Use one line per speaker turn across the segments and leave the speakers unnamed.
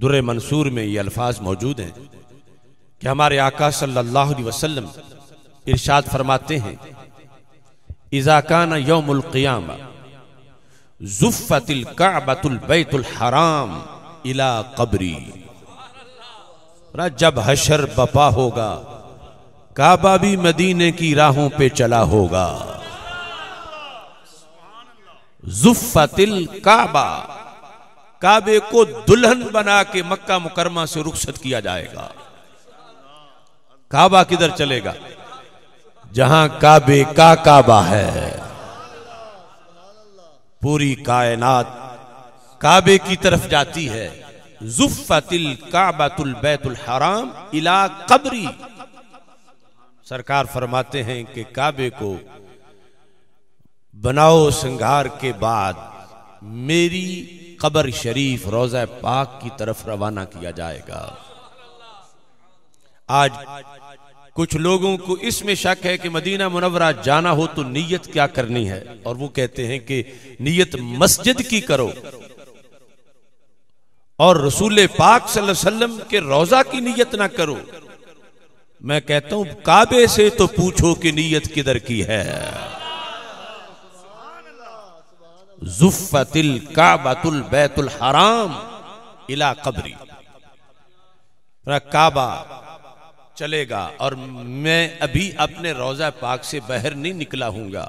दुर मंसूर में ये अल्फाज मौजूद हैं कि हमारे आका सल्लल्लाहु अलैहि वसल्लम इरशाद फरमाते हैं इजाकाना यौमक़ियाम जुफ्फतिल काबतुल हराम इला कबरी जब हशर बपा होगा काबा भी मदीने की राहों पे चला होगा जुफ्फतिल काबा काबे को दुल्हन बना के मक्का मुकरमा से रुखसत किया जाएगा काबा किधर चलेगा जहां काबे का काबा है पूरी कायनात काबे की तरफ जाती है जुफ्फतिल काबातुल बैतुल हराम इला कबरी सरकार फरमाते हैं कि काबे को बनाओ श्रृंगार के बाद मेरी कब्र शरीफ रोज़ा पाक की तरफ रवाना किया जाएगा आज कुछ लोगों को इसमें शक है कि मदीना मुनवरा जाना हो तो नीयत क्या करनी है और वो कहते हैं कि नीयत मस्जिद की करो और रसूल पाक वसल्लम के रोजा की नीयत ना करो मैं कहता हूं काबे से तो पूछो कि नीयत किधर की है जुफ्फतिल काबतुल बैतुल हराम इला कबरी काबा चलेगा और मैं अभी अपने रोजा पाक से बाहर नहीं निकला हूंगा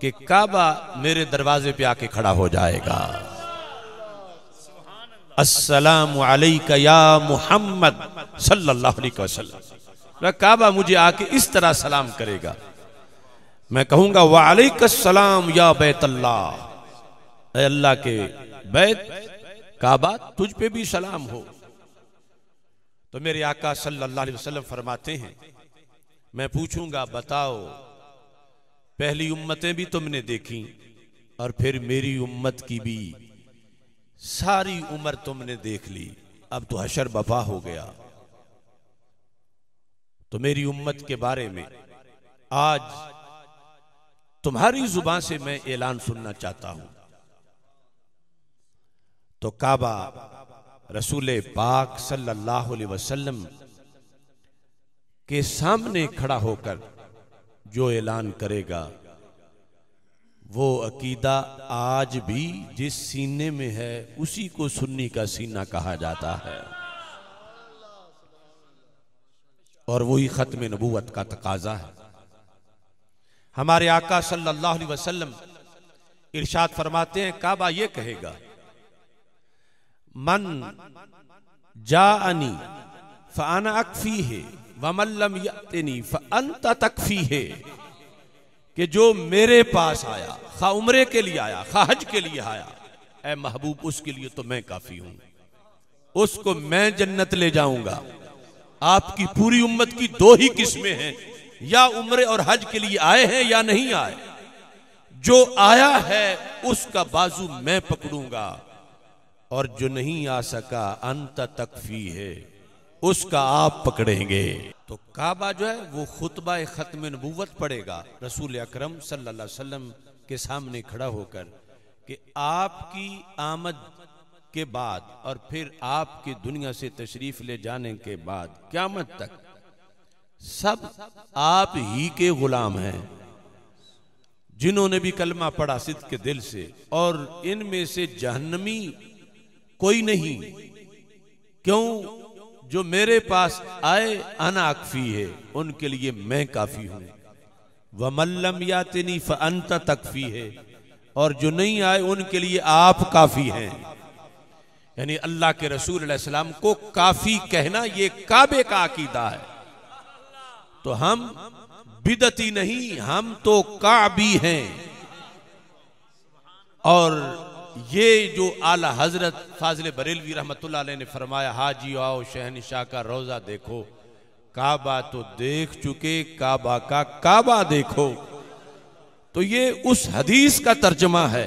कि काबा मेरे दरवाजे पे आके खड़ा हो जाएगा अस्सलाम वालेकुम या मुहम्मद सल्लल्लाहु अलैहि वसल्लम काबा मुझे आके इस तरह सलाम करेगा मैं कहूंगा वालेकुम सलाम या बैतल्लाह अल्लाह के बैत काबा तुझ पे भी सलाम हो तो मेरे आका सल्लल्लाहु अलैहि वसल्लम फरमाते हैं मैं पूछूंगा बताओ पहली उम्मतें भी तुमने देखी और फिर मेरी उम्मत की भी सारी उम्र तुमने देख ली अब तो हशर बफा हो गया तो मेरी उम्मत के बारे में आज तुम्हारी जुबान से मैं ऐलान सुनना चाहता हूं तो काबा रसूल पाक सल्लल्लाहु अलैहि वसल्लम के सामने खड़ा होकर जो ऐलान करेगा वो अकीदा आज भी जिस सीने में है उसी को सुन्नी का सीना कहा जाता है और वही ख़त्म नबूत का तकाजा है हमारे आका सल्लल्लाहु अलैहि वसल्लम इरशाद फरमाते हैं काबा ये कहेगा मन जानी फ़ान अकफी है वमल्लम यतनी फ़अंत तकफी है कि जो मेरे पास आया खा उम्रे के लिए आया खा हज के लिए आया ए महबूब उसके लिए तो मैं काफ़ी हूँ उसको मैं जन्नत ले जाऊंगा आपकी पूरी उम्मत की दो ही किस्में हैं या उम्र और हज के लिए आए हैं या नहीं आए जो आया है उसका बाजू मैं पकड़ूंगा और जो नहीं आ सका अंत तकफी है उसका आप पकड़ेंगे तो काबा जो है वो खुतबा ख़त्म नबूवत पड़ेगा रसूल अक्रम सल्लाम के सामने खड़ा होकर कि आपकी आमद के बाद और फिर आपकी दुनिया से तशरीफ ले जाने के बाद क्यामत तक सब आप ही के गुलाम हैं जिन्होंने भी कलमा पढ़ा सिद्ध के दिल से और इनमें से जहनमी कोई नहीं क्यों जो मेरे पास आए अनाकफी है उनके लिए मैं काफी हूं वह मल्लम यातिनी फंत तकफी है और जो नहीं आए उनके लिए आप काफी हैं यानी अल्लाह के रसूल को काफी कहना ये काबे का अकीदा है तो हम बिदती नहीं हम तो काबी हैं और ये जो आला हजरत फाजिल बरेलवी रहमत ने फरमाया हाजी आओ शहनशाह का रोज़ा देखो काबा तो देख चुके काबा का काबा देखो तो ये उस हदीस का तर्जमा है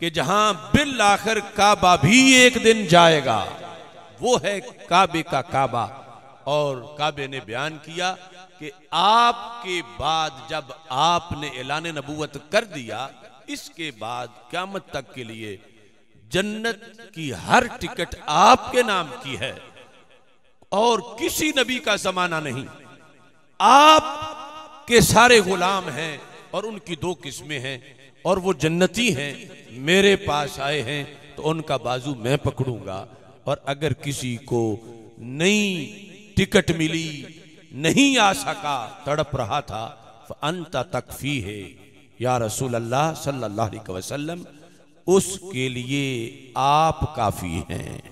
कि जहां बिल आखिर काबा भी एक दिन जाएगा वो है काबे का काबा और काबे ने बयान किया कि आपके बाद जब आपने ऐलान नबूवत कर दिया इसके बाद क्यामत तक के लिए जन्नत की हर टिकट आपके नाम की है और किसी नबी का जमाना नहीं आप के सारे गुलाम हैं और उनकी दो किस्में हैं और वो जन्नती हैं मेरे पास आए हैं तो उनका बाजू मैं पकड़ूंगा और अगर किसी को नई टिकट मिली नहीं आ सका तड़प रहा था अंत तक फी है या रसूल अल्लाह सल्लल्लाहु अलैहि वसल्लम उसके लिए आप काफ़ी हैं